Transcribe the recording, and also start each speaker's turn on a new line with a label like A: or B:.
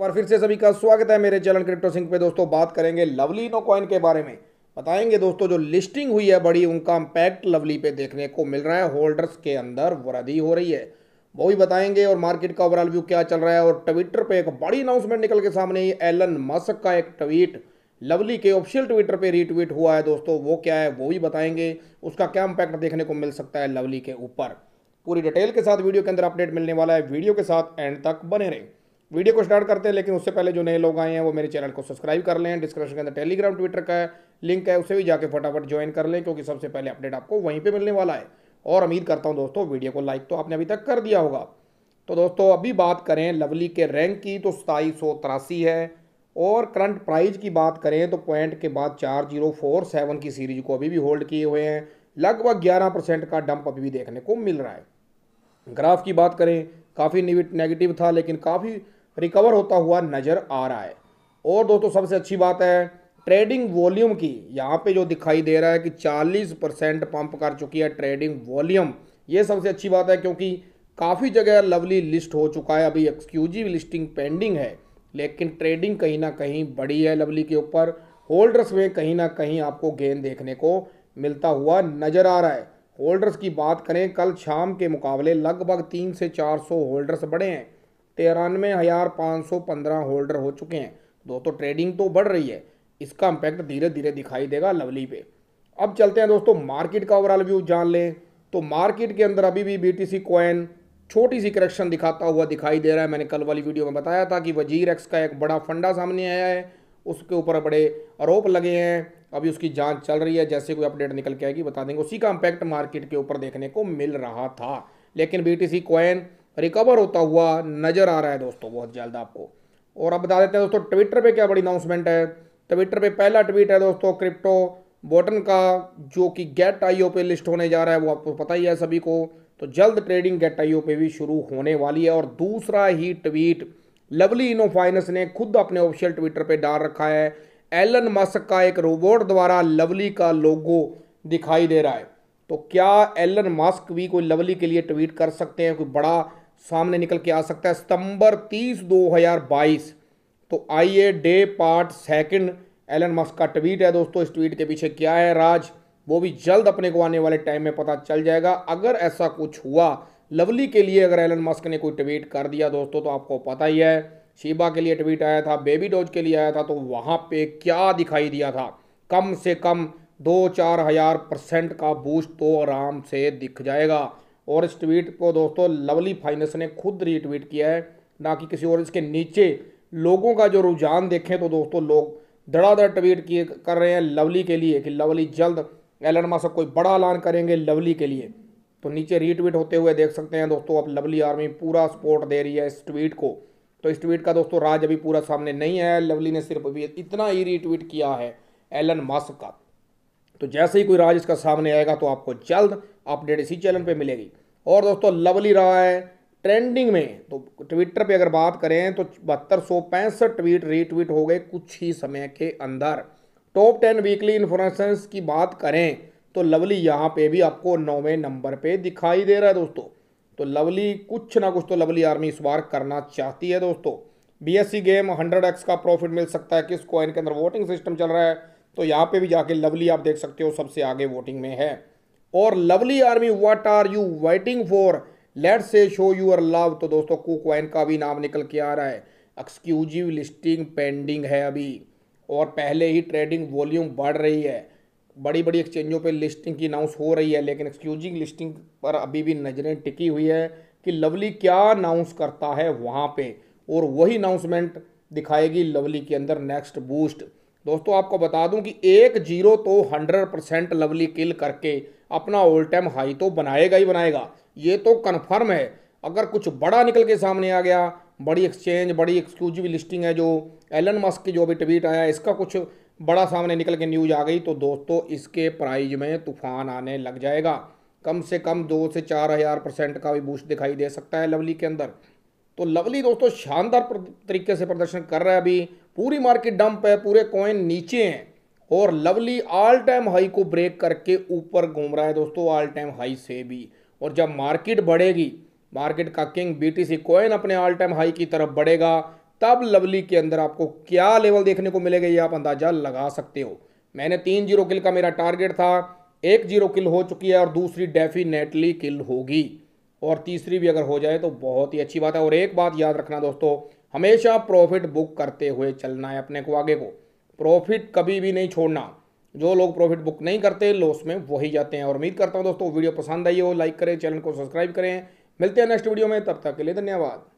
A: और फिर से सभी का स्वागत है मेरे चैनल क्रिप्टो सिंह पे दोस्तों बात करेंगे नो कॉइन के बारे में बताएंगे दोस्तों जो लिस्टिंग हुई है बड़ी उनका इम्पैक्ट लवली पे देखने को मिल रहा है होल्डर्स के अंदर वृद्धि हो रही है वो भी बताएंगे और मार्केट का ओवरऑल व्यू क्या चल रहा है और ट्विटर पे एक बड़ी अनाउंसमेंट निकल के सामने आई एलन मस्क का एक ट्वीट लवली के ऑफिशियल ट्विटर पे रीट्वीट हुआ है दोस्तों वो क्या है वो भी बताएंगे उसका क्या इम्पैक्ट देखने को मिल सकता है लवली के ऊपर पूरी डिटेल के साथ वीडियो के अंदर अपडेट मिलने वाला है वीडियो के साथ एंड तक बने रहें वीडियो को स्टार्ट करते हैं लेकिन उससे पहले जो नए लोग आए हैं वो मेरे चैनल को सब्सक्राइब कर लें डिस्क्रिप्शन के अंदर टेलीग्राम ट्विटर का लिंक है उसे भी जाके फटाफट ज्वाइन कर लें क्योंकि सबसे पहले अपडेट आपको वहीं पर मिलने वाला है और उम्मीद करता हूँ दोस्तों वीडियो को लाइक तो आपने अभी तक कर दिया होगा तो दोस्तों अभी बात करें लवली के रैंक की तो सताईस सौ तिरासी है और करंट प्राइज की बात करें तो पॉइंट के बाद चार जीरो फोर सेवन की सीरीज को अभी भी होल्ड किए हुए हैं लगभग ग्यारह परसेंट का डंप अभी भी देखने को मिल रहा है ग्राफ की बात करें काफ़ी नेगेटिव था लेकिन काफ़ी रिकवर होता हुआ नज़र आ रहा है और दोस्तों सबसे अच्छी बात है ट्रेडिंग वॉल्यूम की यहाँ पे जो दिखाई दे रहा है कि 40 परसेंट पंप कर चुकी है ट्रेडिंग वॉल्यूम ये सबसे अच्छी बात है क्योंकि काफ़ी जगह लवली लिस्ट हो चुका है अभी एक्सक्यूजिव लिस्टिंग पेंडिंग है लेकिन ट्रेडिंग कहीं ना कहीं बड़ी है लवली के ऊपर होल्डर्स में कहीं ना कहीं आपको गेंद देखने को मिलता हुआ नज़र आ रहा है होल्डर्स की बात करें कल शाम के मुकाबले लगभग तीन से चार सौ होल्डर्स बढ़े हैं तिरानवे हज़ार पाँच सौ पंद्रह होल्डर हो चुके हैं दोस्तों ट्रेडिंग तो बढ़ रही है इसका इम्पैक्ट धीरे धीरे दिखाई देगा लवली पे अब चलते हैं दोस्तों मार्केट का ओवरऑल व्यू जान लें तो मार्केट के अंदर अभी भी बी टी सी कॉइन छोटी सी करेक्शन दिखाता हुआ दिखाई दे रहा है मैंने कल वाली वीडियो में बताया था कि वजीर एक्स का एक बड़ा फंडा सामने आया है उसके ऊपर बड़े आरोप लगे हैं अभी उसकी जांच चल रही है जैसे कोई अपडेट निकल के आएगी बता देंगे उसी का इम्पैक्ट मार्केट के ऊपर देखने को मिल रहा था लेकिन बी टी सी रिकवर होता हुआ नज़र आ रहा है दोस्तों बहुत जल्द आपको और अब बता देते हैं दोस्तों ट्विटर पे क्या बड़ी अनाउंसमेंट है ट्विटर पे पहला ट्वीट है दोस्तों क्रिप्टो बोटन का जो कि गेट आईओ पे लिस्ट होने जा रहा है वो आपको पता ही है सभी को तो जल्द ट्रेडिंग गेट आईओ पे भी शुरू होने वाली है और दूसरा ही ट्वीट लवली इनो फाइनेंस ने खुद अपने ऑफिशियल ट्विटर पर डाल रखा है एलन मस्क का एक रोबोट द्वारा लवली का लोगो दिखाई दे रहा है तो क्या एलन मस्क भी कोई लवली के लिए ट्वीट कर सकते हैं कोई बड़ा सामने निकल के आ सकता है सितंबर 30 2022 तो आइए day part second Elon Musk का ट्वीट है दोस्तों इस ट्वीट के पीछे क्या है राज वो भी जल्द अपने को आने वाले टाइम में पता चल जाएगा अगर ऐसा कुछ हुआ लवली के लिए अगर एलन मस्क ने कोई ट्वीट कर दिया दोस्तों तो आपको पता ही है शिबा के लिए ट्वीट आया था बेबी डॉज के लिए आया था तो वहाँ पे क्या दिखाई दिया था कम से कम दो चार हजार परसेंट का बूस्ट तो आराम से दिख जाएगा और इस ट्वीट को दोस्तों लवली फाइनेंस ने खुद रीट्वीट किया है ना कि किसी और इसके नीचे लोगों का जो रुझान देखें तो दोस्तों लोग धड़ाधड़ ट्वीट किए कर रहे हैं लवली के लिए कि लवली जल्द एलन मास कोई बड़ा ऐलान करेंगे लवली के लिए तो नीचे रीट्वीट होते हुए देख सकते हैं दोस्तों अब लवली आर्मी पूरा सपोर्ट दे रही है इस ट्वीट को तो इस ट्वीट का दोस्तों राज अभी पूरा सामने नहीं आया लवली ने सिर्फ अभी इतना ही रीट्वीट किया है एलन मास का तो जैसे ही कोई राज इसका सामने आएगा तो आपको जल्द अपडेट इसी चैनल पे मिलेगी और दोस्तों लवली रहा है ट्रेंडिंग में तो ट्विटर पे अगर बात करें तो बहत्तर सौ पैंसठ ट्वीट रीट्वीट हो गए कुछ ही समय के अंदर टॉप टेन वीकली इन्फॉर्मेशन की बात करें तो लवली यहाँ पे भी आपको नौवें नंबर पे दिखाई दे रहा है दोस्तों तो लवली कुछ ना कुछ तो लवली आर्मी इस बार करना चाहती है दोस्तों सी गेम एक्स का प्रॉफिट मिल सकता है किस कॉइन के अंदर वोटिंग सिस्टम चल रहा है तो यहाँ पे भी जाके लवली आप देख सकते हो सबसे आगे वोटिंग में है और lovely army what are you waiting for let's show your love तो दोस्तों कुकवाइन का भी नाम निकल के आ रहा है एक्सक्यूजिव लिस्टिंग पेंडिंग है अभी और पहले ही ट्रेडिंग वॉल्यूम बढ़ रही है बड़ी बड़ी एक्सचेंजों पे लिस्टिंग की अनाउंस हो रही है लेकिन एक्सक्यूजिंग लिस्टिंग पर अभी भी नज़रें टिकी हुई है कि लवली क्या अनाउंस करता है वहाँ पे और वही अनाउंसमेंट दिखाएगी लवली के अंदर नेक्स्ट बूस्ट दोस्तों आपको बता दूं कि एक जीरो तो हंड्रेड परसेंट लवली किल करके अपना ऑल टाइम हाई तो बनाएगा ही बनाएगा ये तो कन्फर्म है अगर कुछ बड़ा निकल के सामने आ गया बड़ी एक्सचेंज बड़ी एक्सक्लूसिव लिस्टिंग है जो एलन मस्क की जो भी ट्वीट आया इसका कुछ बड़ा सामने निकल के न्यूज आ गई तो दोस्तों इसके प्राइज में तूफान आने लग जाएगा कम से कम दो से चार हज़ार परसेंट का भी बूस्ट दिखाई दे सकता है लवली के अंदर तो लवली दोस्तों शानदार तरीके से प्रदर्शन कर रहा है अभी पूरी मार्केट डंप है पूरे कॉइन नीचे हैं और लवली ऑल टाइम हाई को ब्रेक करके ऊपर घूम रहा है दोस्तों ऑल टाइम हाई से भी और जब मार्केट बढ़ेगी मार्केट का king B T C coin अपने ऑल टाइम हाई की तरफ बढ़ेगा तब लवली के अंदर आपको क्या लेवल देखने को मिलेगा ये आप अंदाजा लगा सकते हो मैंने तीन जीरो किल का मेरा टारगेट था एक जीरो किल हो चुकी है और दूसरी डेफिनेटली किल होगी और तीसरी भी अगर हो जाए तो बहुत ही अच्छी बात है और एक बात याद रखना दोस्तों हमेशा प्रॉफिट बुक करते हुए चलना है अपने को आगे को प्रॉफिट कभी भी नहीं छोड़ना जो लोग प्रॉफिट बुक नहीं करते लॉस में वही जाते हैं और उम्मीद करता हूँ दोस्तों वीडियो पसंद आई हो लाइक करें चैनल को सब्सक्राइब करें मिलते हैं नेक्स्ट वीडियो में तब तक के लिए धन्यवाद